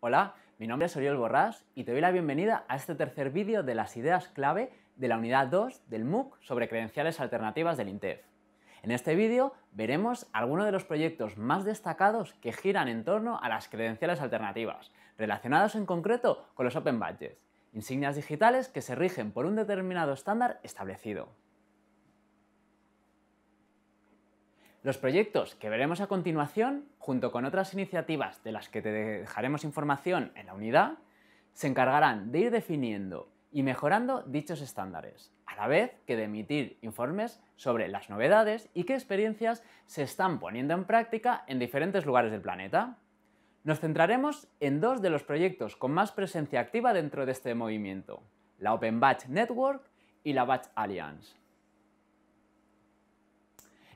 Hola, mi nombre es Oriol Borrás y te doy la bienvenida a este tercer vídeo de las ideas clave de la unidad 2 del MOOC sobre credenciales alternativas del INTEF. En este vídeo veremos algunos de los proyectos más destacados que giran en torno a las credenciales alternativas, relacionados en concreto con los Open Badges, insignias digitales que se rigen por un determinado estándar establecido. Los proyectos que veremos a continuación, junto con otras iniciativas de las que te dejaremos información en la unidad, se encargarán de ir definiendo y mejorando dichos estándares, a la vez que de emitir informes sobre las novedades y qué experiencias se están poniendo en práctica en diferentes lugares del planeta. Nos centraremos en dos de los proyectos con más presencia activa dentro de este movimiento, la Open Batch Network y la Batch Alliance.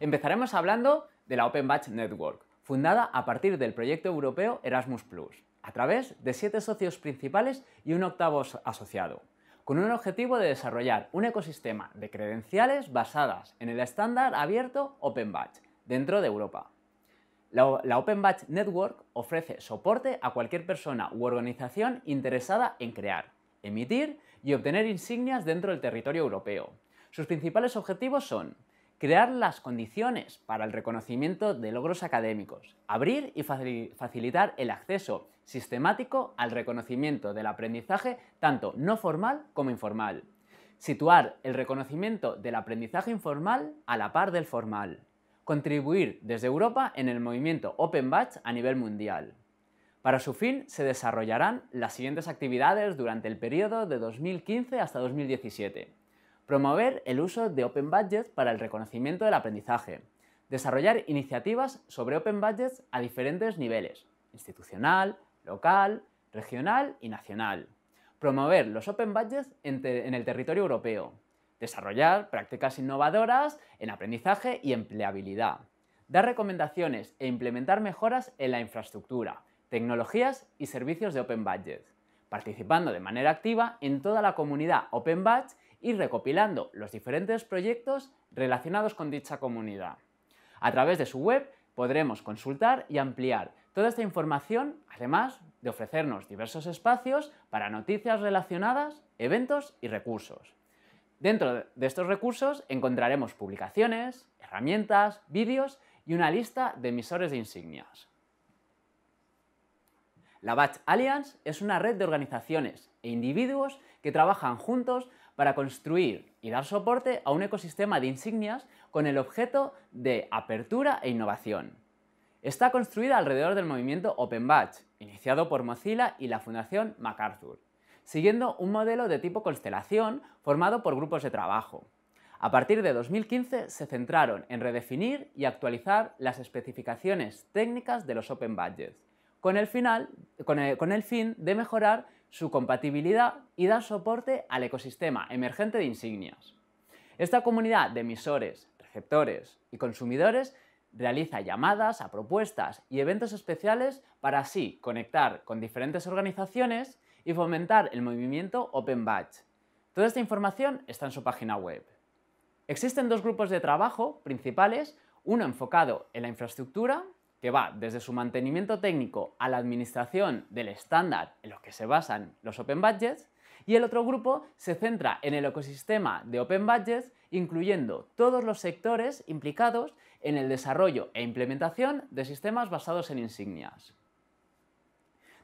Empezaremos hablando de la Open Batch Network, fundada a partir del proyecto europeo Erasmus Plus, a través de siete socios principales y un octavo asociado, con un objetivo de desarrollar un ecosistema de credenciales basadas en el estándar abierto Open Batch dentro de Europa. La, la Open Batch Network ofrece soporte a cualquier persona u organización interesada en crear, emitir y obtener insignias dentro del territorio europeo. Sus principales objetivos son crear las condiciones para el reconocimiento de logros académicos, abrir y facilitar el acceso sistemático al reconocimiento del aprendizaje tanto no formal como informal, situar el reconocimiento del aprendizaje informal a la par del formal, contribuir desde Europa en el movimiento Open Batch a nivel mundial. Para su fin se desarrollarán las siguientes actividades durante el periodo de 2015 hasta 2017. Promover el uso de Open Budget para el reconocimiento del aprendizaje. Desarrollar iniciativas sobre Open Budgets a diferentes niveles, institucional, local, regional y nacional. Promover los Open Budgets en, el territorio europeo. Desarrollar prácticas innovadoras en aprendizaje y empleabilidad. Dar recomendaciones e implementar mejoras en la infraestructura, tecnologías y servicios de Open Budget. Participando de manera activa en toda la comunidad Open Budget y recopilando los diferentes proyectos relacionados con dicha comunidad. A través de su web podremos consultar y ampliar toda esta información, además de ofrecernos diversos espacios para noticias relacionadas, eventos y recursos. Dentro de estos recursos encontraremos publicaciones, herramientas, vídeos y una lista de emisores de insignias. La Batch Alliance es una red de organizaciones e individuos que trabajan juntos para construir y dar soporte a un ecosistema de insignias con el objeto de apertura e innovación. Está construida alrededor del movimiento Open Badge, iniciado por Mozilla y la Fundación MacArthur, siguiendo un modelo de tipo constelación formado por grupos de trabajo. A partir de 2015 se centraron en redefinir y actualizar las especificaciones técnicas de los Open Badges, con el, con el fin de mejorar su compatibilidad y da soporte al ecosistema emergente de insignias. Esta comunidad de emisores, receptores y consumidores realiza llamadas a propuestas y eventos especiales para así conectar con diferentes organizaciones y fomentar el movimiento Open Badge. Toda esta información está en su página web. Existen dos grupos de trabajo principales, uno enfocado en la infraestructura que va desde su mantenimiento técnico a la administración del estándar en los que se basan los Open Budgets, y el otro grupo se centra en el ecosistema de Open Budgets, incluyendo todos los sectores implicados en el desarrollo e implementación de sistemas basados en insignias.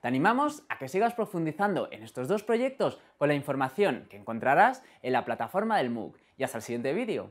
Te animamos a que sigas profundizando en estos dos proyectos con la información que encontrarás en la plataforma del MOOC. Y hasta el siguiente vídeo.